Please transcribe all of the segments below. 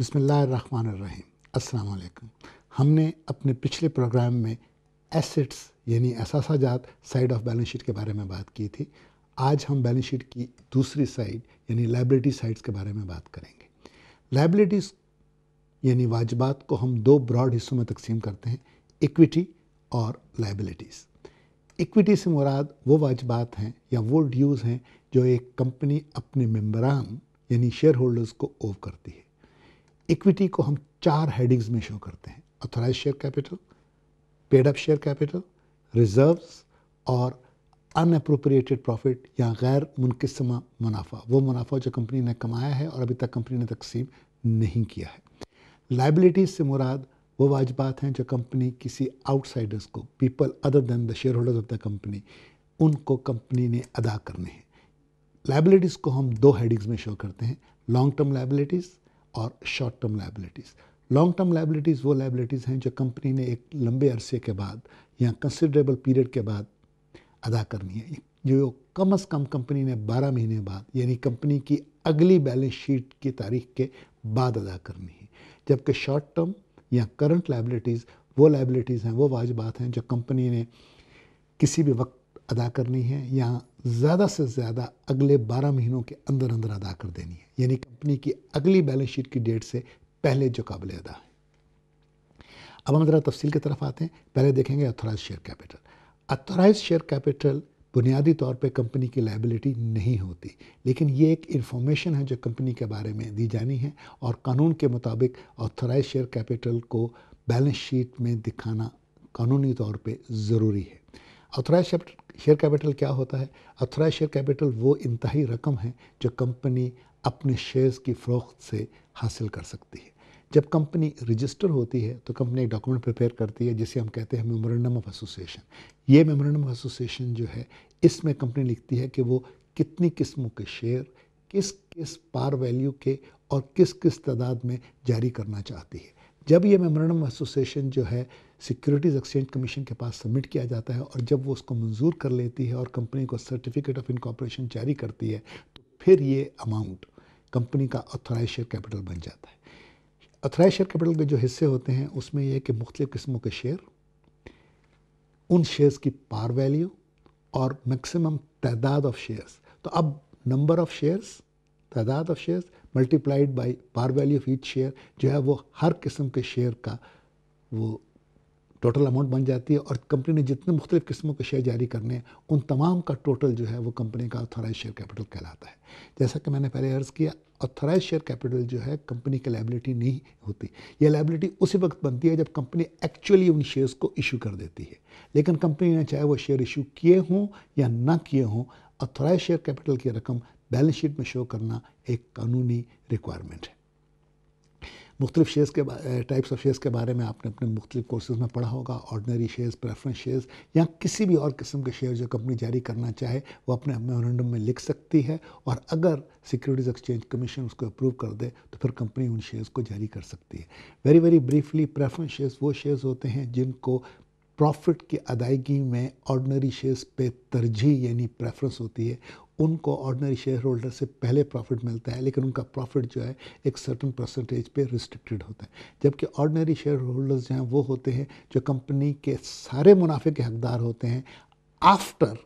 बसमीम् अलकुम हमने अपने पिछले प्रोग्राम में एसेट्स यानी एहसासाजात साइड ऑफ बैलेंस शीट के बारे में बात की थी आज हम बैलेंस शीट की दूसरी साइड यानी लाइबिलिटी साइड्स के बारे में बात करेंगे लाइबिलिटीज़ यानी वाजबात को हम दो ब्रॉड हिस्सों में तकसीम करते हैं इक्विटी और लाइबिलिटीज़ इक्विटी से मुराद वो वाजबात हैं या वो ड्यूज़ हैं जो एक कंपनी अपने मम्बरान यानी शेयर होल्डर्स को ओव करती है इक्विटी को हम चार हेडिंग्स में शो करते हैं authorize share capital paid up share capital reserves और अनअप्रोप्रिएटेड प्रॉफिट या गैर मुनकसमा मुनाफा वो मुनाफा जो कंपनी ने कमाया है और अभी तक कंपनी ने तकसीम नहीं किया है लाइबिलिटीज़ से मुराद वो वाजबात हैं जो कंपनी किसी आउटसाइडर्स को people other than the shareholders of the company उनको कंपनी ने अदा करने हैं लाइबिलिटीज़ को हम दो हेडिंग्स में शो करते हैं लॉन्ग टर्म लाइबिलिटीज़ और short term liabilities long term liabilities वो लाइबिलिटीज़ हैं जो कंपनी ने एक लंबे अरसे के बाद या कंसिडरेबल पीरियड के बाद अदा करनी है जो कम अज़ कम कंपनी ने 12 महीने बाद यानी कंपनी की अगली बैलेंस शीट की तारीख के बाद अदा करनी है जबकि शॉर्ट टर्म या करंट लाइबिलिटीज़ वो लाइबिलिटीज़ हैं वो वाजबात हैं जो कंपनी ने किसी भी वक्त अदा करनी है या ज़्यादा से ज़्यादा अगले 12 महीनों के अंदर अंदर अदा कर देनी है यानी कंपनी की अगली बैलेंस शीट की डेट से पहले जो काबिल अदा है अब हम ज़रा तफसील की तरफ आते हैं पहले देखेंगे authorize share capital authorize share capital बुनियादी तौर पे कंपनी की लाइबिलिटी नहीं होती लेकिन ये एक इन्फॉर्मेशन है जो कंपनी के बारे में दी जानी है और कानून के मुताबिक ऑथराइज शेयर कैपिटल को बैलेंस शीट में दिखाना कानूनी तौर पे ज़रूरी है ऑथराइज शेयर कैपिटल क्या होता है अथोराइज शेयर कैपिटल वो इंतहाई रकम है जो कंपनी अपने शेयर्स की फ़रोख्त से हासिल कर सकती है जब कंपनी रजिस्टर होती है तो कंपनी एक डॉक्यूमेंट प्रिपेयर करती है जिसे हम कहते हैं मेमोरेंडम ऑफ एसोसिएशन ये मेमोरेंडम ऑफ एसोसिएशन जो है इसमें कंपनी लिखती है कि वो कितनी किस्मों के शेयर किस किस पार वैल्यू के और किस किस तादाद में जारी करना चाहती है जब ये मेमोरेंडम एसोसिएशन जो है सिक्योरिटीज़ एक्सचेंज कमीशन के पास सबमिट किया जाता है और जब वो उसको मंजूर कर लेती है और कंपनी को सर्टिफिकेट ऑफ इनकॉपरेशन जारी करती है तो फिर ये अमाउंट कंपनी का ऑथोराइज शेयर कैपिटल बन जाता है ऑथोराइज शेयर कैपिटल के जो हिस्से होते हैं उसमें यह कि मुख्तु किस्मों के शेयर उन शेयर्स की पार वैल्यू और मैक्सिमम तादाद ऑफ शेयर्स तो अब नंबर ऑफ़ शेयर्स तादाद of shares multiplied by par value of each share जो है वो हर किस्म के शेयर का वो टोटल अमाउंट बन जाती है और कंपनी ने जितने मुख्तलिफ़ किस्मों के शेयर जारी करने हैं उन तमाम का टोटल जो है वो कंपनी का ऑथोराइज शेयर कैपिटल कहलाता है जैसा कि मैंने पहले अर्ज़ किया ऑथोराइज शेयर कैपिटल जो है कंपनी की लाइबिलिटी नहीं होती ये लाइबिलिटी उसी वक्त बनती है जब कंपनी एक्चुअली उन शेयर्स को इशू कर देती है लेकिन कंपनी ने चाहे वो शेयर इशू किए हों या ना किए हों ऑथोराइज शेयर कैपिटल की रकम बैलेंस शीट में शो करना एक कानूनी रिक्वायरमेंट है मुख्तलिफ शेयर्स के टाइप्स ऑफ शेयर्स के बारे में आपने अपने मुख्तलिफ कोर्सेज में पढ़ा होगा ऑर्डनरी शेयर्स प्रेफरेंस शेयर्स या किसी भी और किस्म के शेयर जो कंपनी जारी करना चाहे वो अपने मेमोरेंडम में लिख सकती है और अगर सिक्योरिटीज़ एक्सचेंज कमीशन उसको अप्रूव कर दे तो फिर कंपनी उन शेयर्स को जारी कर सकती है very very briefly preference shares वो शेयर्स होते हैं जिनको प्रॉफिट की अदायगी में ऑर्डनरी शेयर्स पे तरजीह यानी प्रेफरेंस होती है उनको ऑर्डनरी शेयर होल्डर से पहले प्रॉफिट मिलता है लेकिन उनका प्रॉफिट जो है एक सर्टन परसेंटेज पे रिस्ट्रिक्टेड होता है जबकि ऑर्डनरी शेयर होल्डर्स जो हैं वो होते हैं जो कंपनी के सारे मुनाफे के हकदार होते हैं after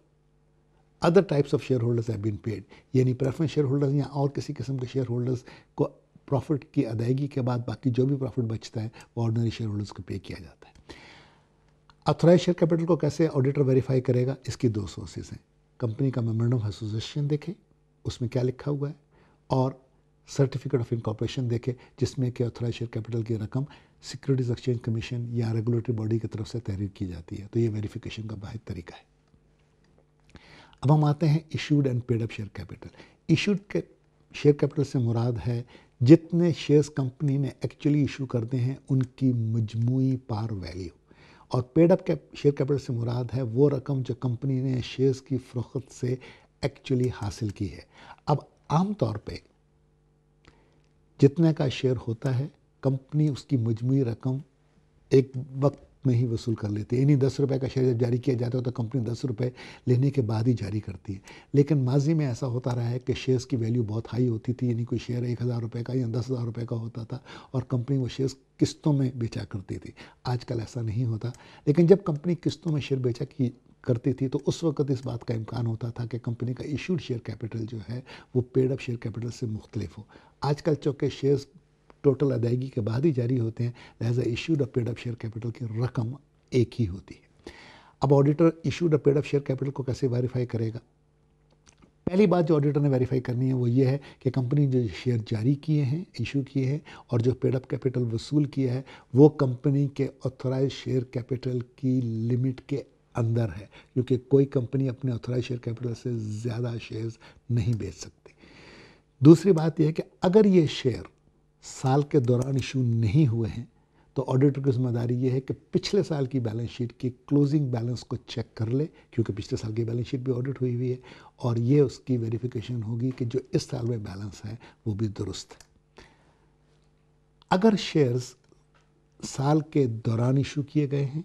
other types of share holders have been paid यानी प्रेफरेंस शेयर होल्डर्स या और किसी किस्म के शेयर होल्डर्स को प्रॉफिट की अदायगी के बाद बाकी जो भी प्रॉफिट बचता है वो ऑर्डनरी शेयर होल्डर्स को पे किया जाता है अथोराइज शेयर कैपिटल को कैसे ऑडिटर वेरीफाई करेगा इसकी दो सोर्सेज हैं कंपनी का मेमोरेंडम ऑफ एसोसिएशन देखें उसमें क्या लिखा हुआ है और सर्टिफिकेट ऑफ इनकॉर्पोरेशन देखें जिसमें कि ऑथोराइज शेयर कैपिटल की रकम सिक्योरिटीज़ एक्सचेंज कमीशन या रेगुलेटरी बॉडी की तरफ से तहरीर की जाती है तो ये वेरिफिकेशन का बाहर तरीका है अब हम आते हैं issued and paid up share capital issued के शेयर कैपिटल से मुराद है जितने शेयर्स कंपनी ने एक्चुअली इशू करते हैं उनकी मजमू पार वैल्यू और paid up cap share capital से मुराद है वो रकम जो कंपनी ने शेयर्स की फ़रोख्त से एक्चुअली हासिल की है अब आमतौर पे जितने का शेयर होता है कंपनी उसकी मजमू रकम एक वक्त में ही वसूल कर लेती है यानी दस रुपये का शेयर जब जारी किया जाता है तो कंपनी दस रुपये लेने के बाद ही जारी करती है लेकिन माजी में ऐसा होता रहा है कि शेयर्स की वैल्यू बहुत हाई होती थी यानी कोई शेयर एक हज़ार रुपये का या दस हज़ार रुपये का होता था और कंपनी वो शेयर्स किस्तों में बेचा करती थी आजकल ऐसा नहीं होता लेकिन जब कंपनी किस्तों में शेयर बेचा की करती थी तो उस वक्त इस बात का इम्कान होता था कि कंपनी का इशूड शेयर कैपिटल जो है वो पेड अप शेयर कैपिटल से मुख्तलिफ हो आजकल चूँकि शेयर्स टोटल अदायगी के बाद ही जारी होते हैं लिहाजा इशूड और पेड ऑफ शेयर कैपिटल की रकम एक ही होती है अब ऑडिटर इशूड और पेड ऑफ शेयर कैपिटल को कैसे वेरीफाई करेगा पहली बात जो ऑडिटर ने वेरीफाई करनी है वो ये है कि कंपनी जो शेयर जारी किए हैं इशू किए हैं और जो पेड अप कैपिटल वसूल किया है वो कंपनी के ऑथोराइज शेयर कैपिटल की लिमिट के अंदर है क्योंकि कोई कंपनी अपने ऑथोराइज शेयर कैपिटल से ज़्यादा शेयर्स नहीं बेच सकती दूसरी बात यह है कि अगर ये शेयर साल के दौरान इशू नहीं हुए हैं तो ऑडिटर की जिम्मेदारी ये है कि पिछले साल की बैलेंस शीट की क्लोजिंग बैलेंस को चेक कर ले क्योंकि पिछले साल की बैलेंस शीट भी ऑडिट हुई हुई है और ये उसकी वेरिफिकेशन होगी कि जो इस साल में बैलेंस है वो भी दुरुस्त है अगर शेयर्स साल के दौरान इशू किए गए हैं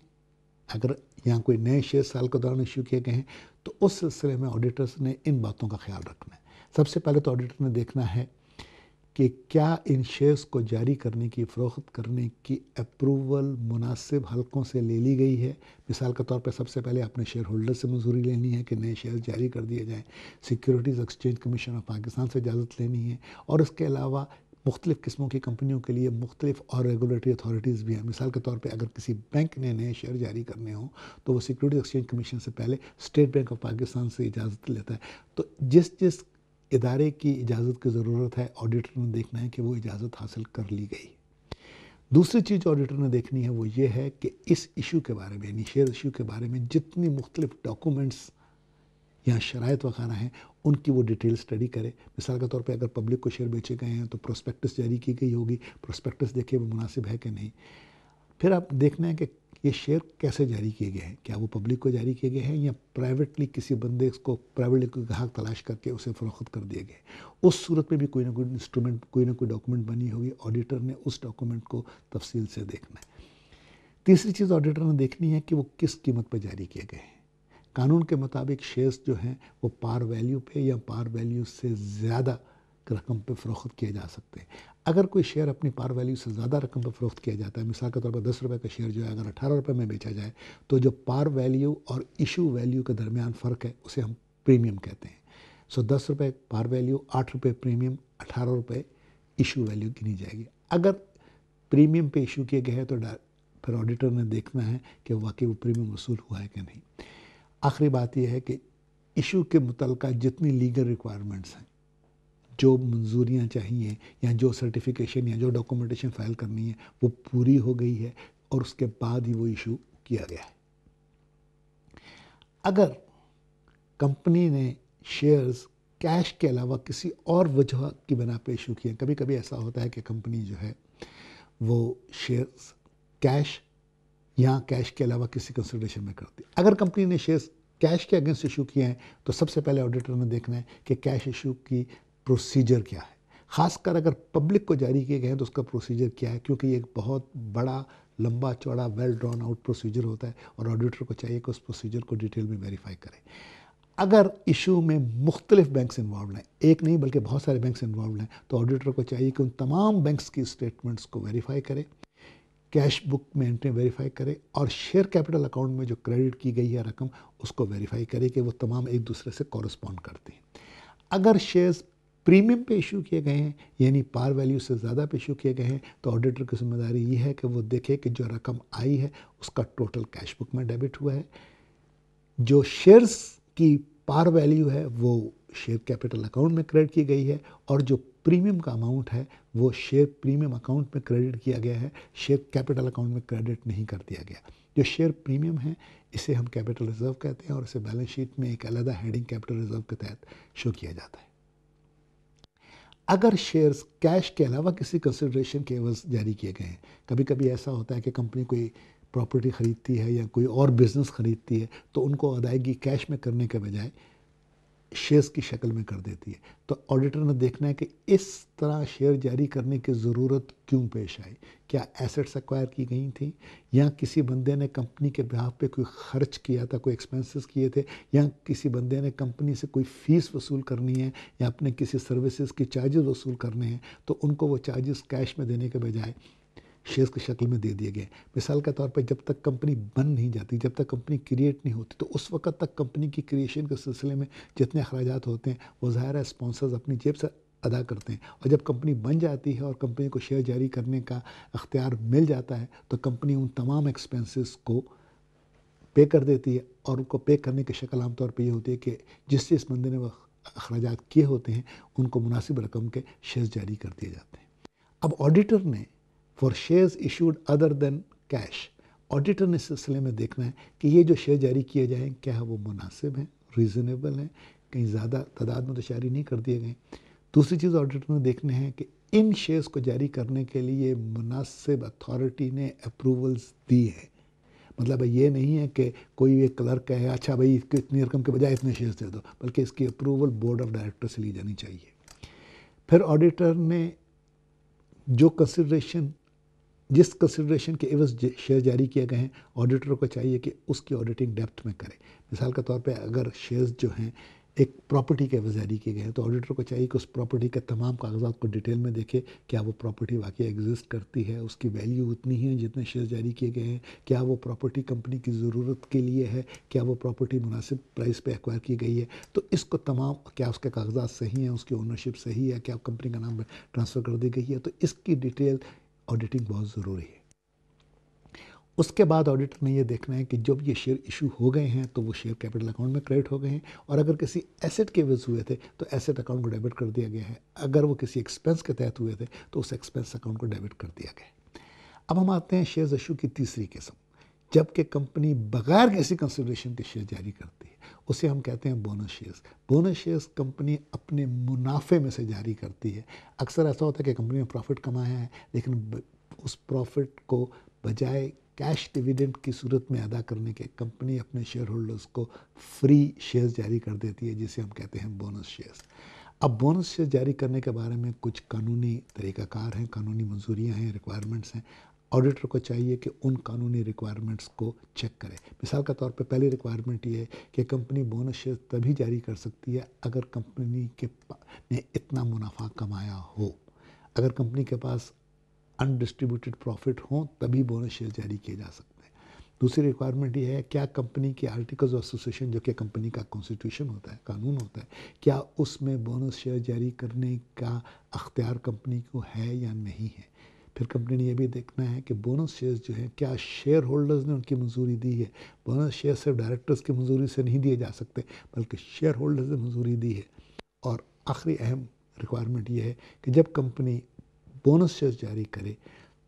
अगर यहाँ कोई नए शेयर साल के दौरान इशू किए गए हैं तो उस सिलसिले में ऑडिटर्स ने इन बातों का ख्याल रखना है सबसे पहले तो ऑडिटर ने देखना है कि क्या इन शेयर्स को जारी करने की फ़रोख्त करने की अप्रूवल मुनासिब हलकों से ले ली गई है मिसाल के तौर पर सबसे पहले अपने शेयर होल्डर से मंजूरी लेनी है कि नए शेयर जारी कर दिए जाएँ securities exchange commission of Pakistan से इजाज़त लेनी है और इसके अलावा मुख्तलिफ़ किस्मों की कंपनियों के लिए मुख्तलिफ और रेगुलेटरी अथॉरिटीज़ भी हैं मिसाल के तौर पर अगर किसी बैंक ने नए शेयर जारी करने हों तो वो सिक्योरिटी एक्सचेंज कमीशन से पहले स्टेट बैंक ऑफ पाकिस्तान से इजाज़त लेता है तो जिस जिस इदारे की इजाज़त की ज़रूरत है ऑडिटर ने देखना है कि वो इजाज़त हासिल कर ली गई दूसरी चीज़ ऑडिटर ने देखनी है वो ये है कि इस इशू के बारे में यानी शेयर इशू के बारे में जितनी मुख्तलिफ डॉक्यूमेंट्स या शराय वगैरह हैं उनकी वो डिटेल स्टडी करे मिसाल के तौर पे अगर पब्लिक को शेयर बेचे गए हैं तो प्रोस्पेक्टस जारी की गई होगी प्रोस्पेक्टस देखे वो मुनासिब है कि नहीं फिर आप देखना है कि ये शेयर कैसे जारी किए गए हैं क्या वो पब्लिक को जारी किए गए हैं या प्राइवेटली किसी बंदे को प्राइवेटली कोई ग्राहक तलाश करके उसे फरोख्त कर दिए गए उस सूरत में भी कोई ना कोई इंस्ट्रूमेंट कोई ना कोई डॉक्यूमेंट बनी होगी ऑडिटर ने उस डॉक्यूमेंट को तफसील से देखना है तीसरी चीज़ ऑडिटर ने देखनी है कि वो किस कीमत पर जारी किए गए हैं कानून के मुताबिक शेयर्स जो हैं वो पार वैल्यू पे या पार वैल्यू से ज़्यादा रकम पर फ़रोख्त किए जा सकते हैं अगर कोई शेयर अपनी पार वैल्यू से ज़्यादा रकम पर फ़रोख्त किया जाता है मिसाल के तौर पर दस रुपये का शेयर जो है अगर अठारह रुपये में बेचा जाए तो जो पार वैल्यू और इशू वैल्यू के दरमियान फ़र्क है उसे हम प्रीमियम कहते हैं सो दस रुपये पार वैल्यू आठ रुपये प्रीमियम अठारह रुपये इशू वैल्यू गिनी जाएगी अगर प्रीमियम पे इशू किए गए हैं तो फिर ऑडिटर ने देखना है कि वाकई वो प्रीमियम वसूल हुआ है कि नहीं आखिरी बात यह है कि इशू के मुतल जितनी लीगल रिक्वायरमेंट्स हैं जो मंजूरियाँ चाहिए या जो सर्टिफिकेशन या जो डॉक्यूमेंटेशन फाइल करनी है वो पूरी हो गई है और उसके बाद ही वो इशू किया गया है अगर कंपनी ने शेयर्स कैश के अलावा किसी और वजह की बना पे इशू किए कभी कभी ऐसा होता है कि कंपनी जो है वो शेयर्स कैश या कैश के अलावा किसी कंसिडरेशन में करती अगर कंपनी ने शेयर्स कैश के अगेंस्ट इशू किए हैं तो सबसे पहले ऑडिटर ने देखना है कि कैश इशू की प्रोसीजर क्या है ख़ासकर अगर पब्लिक को जारी किए गए हैं तो उसका प्रोसीजर क्या है क्योंकि ये एक बहुत बड़ा लंबा चौड़ा वेल ड्रॉन आउट प्रोसीजर होता है और ऑडिटर को चाहिए कि उस प्रोसीजर को डिटेल में वेरीफाई करें अगर इशू में मुख्तलिफ बैंक्स इन्वॉल्व हैं एक नहीं बल्कि बहुत सारे बैंक्स इन्वॉल्व हैं तो ऑडिटर को चाहिए कि उन तमाम बैंक्स की स्टेटमेंट्स को वेरीफाई करें कैश बुक में एंट्री वेरीफाई करें और शेयर कैपिटल अकाउंट में जो क्रेडिट की गई है रकम उसको वेरीफाई करें कि वो तमाम एक दूसरे से कॉरस्पॉन्ड करते हैं अगर शेयर्स प्रीमियम पे इशू किए गए हैं यानी पार वैल्यू से ज़्यादा पे इशू किए गए हैं तो ऑडिटर की जिम्मेदारी ये है कि वो देखे कि जो रकम आई है उसका टोटल कैश बुक में डेबिट हुआ है जो शेयर्स की पार वैल्यू है वो शेयर कैपिटल अकाउंट में क्रेडिट की गई है और जो प्रीमियम का अमाउंट है वो शेयर प्रीमियम अकाउंट में क्रेडिट किया गया है शेयर कैपिटल अकाउंट में क्रेडिट नहीं कर दिया गया जो शेयर प्रीमियम है इसे हम कैपिटल रिजर्व कहते हैं और इसे बैलेंस शीट में एक अलग हेडिंग कैपिटल रिजर्व के तहत शो किया जाता है अगर शेयर्स कैश के अलावा किसी कंसिड्रेशन के एवज जारी किए गए हैं कभी कभी ऐसा होता है कि कंपनी कोई प्रॉपर्टी ख़रीदती है या कोई और बिज़नेस ख़रीदती है तो उनको अदायगी कैश में करने के बजाय शेयर्स की शक्ल में कर देती है तो ऑडिटर ने देखना है कि इस तरह शेयर जारी करने की ज़रूरत क्यों पेश आई क्या एसेट्स एक्वायर की गई थी या किसी बंदे ने कंपनी के बिहाफ पे कोई खर्च किया था कोई एक्सपेंसेस किए थे या किसी बंदे ने कंपनी से कोई फ़ीस वसूल करनी है या अपने किसी सर्विसेज की चार्जेस वसूल करने हैं तो उनको वो चार्जेस कैश में देने के बजाय शेयर्स की शक्ल में दे दिए गए मिसाल के तौर पर जब तक कंपनी बन नहीं जाती जब तक कंपनी क्रिएट नहीं होती तो उस वक्त तक कंपनी की क्रिएशन के सिलसिले में जितने अखराज होते हैं वो ज़ाहिर है स्पॉन्सर्स अपनी जेब से अदा करते हैं और जब कंपनी बन जाती है और कंपनी को शेयर जारी करने का अख्तियार मिल जाता है तो कंपनी उन तमाम एक्सपेंसेस को पे कर देती है और उनको पे करने की शक्ल आमतौर पर यह होती है कि जिस जिस बंदे ने वह अखराज किए होते हैं उनको मुनासिब रकम के शेयर जारी कर दिए जाते हैं अब ऑडिटर ने for shares issued other than cash auditor ने सिलसिले में देखना है कि ये जो शेयर जारी किए जाएँ क्या वो मुनासिब हैं रीज़नेबल हैं कहीं ज़्यादा तादाद में तो जारी नहीं कर दिए गए दूसरी चीज़ ऑडिटर ने देखने हैं कि इन शेयर्स को जारी करने के लिए मुनासिब अथॉरिटी ने अप्रूवल्स दी है मतलब ये नहीं है कि कोई एक क्लर्क है अच्छा भाई इतनी रकम के बजाय इतने शेयर्स दे दो बल्कि इसकी अप्रूवल बोर्ड ऑफ डायरेक्टर से ली जानी चाहिए फिर ऑडिटर ने जो कंसिड्रेशन जिस कंसिड्रेशन के एवज शेयर जारी किए गए हैं ऑडिटर को चाहिए कि उसकी ऑडिटिंग डेप्थ में करें मिसाल के तौर पर अगर शेयर्स जो हैं एक प्रॉपर्टी के एवज जारी किए गए हैं तो ऑडिटर को चाहिए कि उस प्रॉपर्टी के तमाम कागजात को डिटेल में देखे क्या वो प्रॉपर्टी वाकई एग्जिस्ट करती है उसकी वैल्यू उतनी है जितने शेयर जारी किए गए हैं क्या वो प्रॉपर्टी कंपनी की ज़रूरत के लिए है क्या वो प्रॉपर्टी मुनासिब प्राइस पे एक्वायर की गई है तो इसको तमाम क्या उसके कागजात सही हैं उसकी ओनरशिप सही है क्या कंपनी का नाम ट्रांसफ़र कर दी गई है तो इसकी डिटेल ऑडिटिंग बहुत ज़रूरी है उसके बाद ऑडिटर ने ये देखना है कि जब ये शेयर इशू हो गए हैं तो वो शेयर कैपिटल अकाउंट में क्रेडिट हो गए हैं और अगर किसी एसेट के बेस हुए थे तो एसेट अकाउंट को डेबिट कर दिया गया है अगर वो किसी एक्सपेंस के तहत हुए थे तो उस एक्सपेंस अकाउंट को डेबिट कर दिया गया है अब हम आते हैं शेयर्स इशू की तीसरी किस्म जबकि कंपनी बगैर किसी कंसिड्रेशन के शेयर जारी करती है उसे हम कहते हैं bonus shares bonus shares company अपने मुनाफे में से जारी करती है अक्सर ऐसा होता है कि कंपनी ने प्रॉफिट कमाया है लेकिन उस प्रॉफिट को बजाय कैश डिविडेंड की सूरत में अदा करने के कंपनी अपने शेयर होल्डर्स को फ्री शेयर्स जारी कर देती है जिसे हम कहते हैं बोनस शेयर्स अब बोनस शेयर जारी करने के बारे में कुछ कानूनी तरीक़ाकार हैं कानूनी मंजूरियां हैं रिक्वायरमेंट्स हैं ऑडिटर को चाहिए कि उन कानूनी रिक्वायरमेंट्स को चेक करें मिसाल के तौर पर पहली रिक्वायरमेंट ये है कि कंपनी बोनस शेयर तभी जारी कर सकती है अगर कंपनी के ने इतना मुनाफा कमाया हो अगर कंपनी के पास अनडिस्ट्रीब्यूटेड प्रॉफिट हों तभी बोनस शेयर जारी किए जा सकते हैं दूसरी रिक्वायरमेंट ये है क्या कंपनी के आर्टिकल्स ऑफ एसोसिएशन जो कि कंपनी का कॉन्स्टिट्यूशन होता है कानून होता है क्या उसमें बोनस शेयर जारी करने का अख्तियार कंपनी को है या नहीं है फिर कंपनी ने यह भी देखना है कि बोनस शेयर्स जो हैं क्या शेयर होल्डर्स ने उनकी मंजूरी दी है बोनस शेयर सिर्फ डायरेक्टर्स की मंजूरी से नहीं दिए जा सकते बल्कि शेयर होल्डर्स ने मंजूरी दी है और आखिरी अहम रिक्वायरमेंट ये है कि जब कंपनी बोनस शेयर्स जारी करे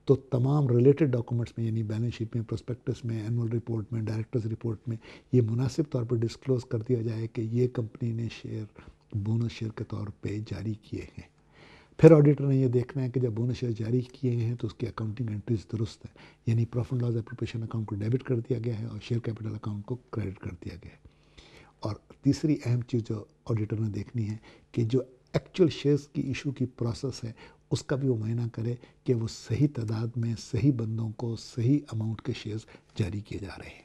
तो तमाम रिलेटेड डॉक्यूमेंट्स में यानी बैलेंस शीट में प्रोस्पेक्टस में एनुअल रिपोर्ट में डायरेक्टर्स रिपोर्ट में ये मुनासिब तौर पर डिस्क्लोज कर दिया जाए कि ये कंपनी ने शेयर बोनस शेयर के तौर पे जारी किए हैं फिर ऑडिटर ने ये देखना है कि जब बोनस शेयर जारी किए हैं तो उसकी अकाउंटिंग एंट्रीज दुरुस्त है यानी प्रॉफिट लॉस एप्रोप्रिएशन अकाउंट को डेबिट कर दिया गया है और शेयर कैपिटल अकाउंट को क्रेडिट कर दिया गया है और तीसरी अहम चीज़ जो ऑडिटर ने देखनी है कि जो एक्चुअल शेयर्स की इशू की प्रोसेस है उसका भी वो मुआयना करे कि वो सही तादाद में सही बंदों को सही अमाउंट के शेयर्स जारी किए जा रहे हैं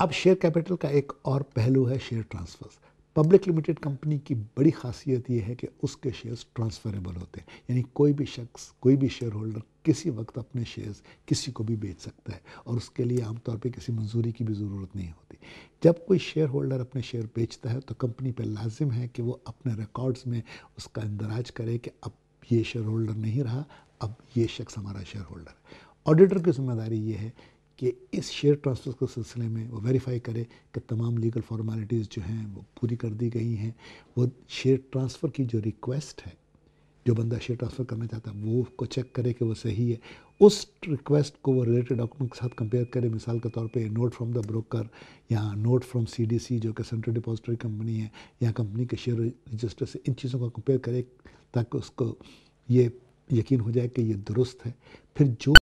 अब शेयर कैपिटल का एक और पहलू है share transfers public limited company की बड़ी खासियत यह है कि उसके शेयर्स ट्रांसफरेबल होते हैं यानी कोई भी शख्स कोई भी शेयर होल्डर किसी वक्त अपने शेयर्स किसी को भी बेच सकता है और उसके लिए आमतौर पे किसी मंजूरी की भी ज़रूरत नहीं होती जब कोई शेयर होल्डर अपने शेयर बेचता है तो कंपनी पर लाजिम है कि वो अपने रिकॉर्ड्स में उसका इंदराज करे कि अब ये शेयर होल्डर नहीं रहा अब ये शख्स हमारा शेयर होल्डर है ऑडिटर की जिम्मेदारी ये है कि इस शेयर ट्रांसफ़र के सिलसिले में वो वेरीफाई करे कि तमाम लीगल फॉर्मेलिटीज़ जो हैं वो पूरी कर दी गई हैं वो शेयर ट्रांसफ़र की जो रिक्वेस्ट है जो बंदा शेयर ट्रांसफ़र करना चाहता है वो उसको चेक करे कि वो सही है उस रिक्वेस्ट को वो रिलेटेड डॉक्यूमेंट के साथ कंपेयर करे मिसाल के तौर पे नोट फ्रॉम द ब्रोकर या नोट फ्रॉम सीडीसी जो कि सेंट्रल डिपॉजिटरी कंपनी है या कंपनी के शेयर रजिस्टर से इन चीज़ों का कंपेयर करें ताकि उसको ये यकीन हो जाए कि ये दुरुस्त है फिर जो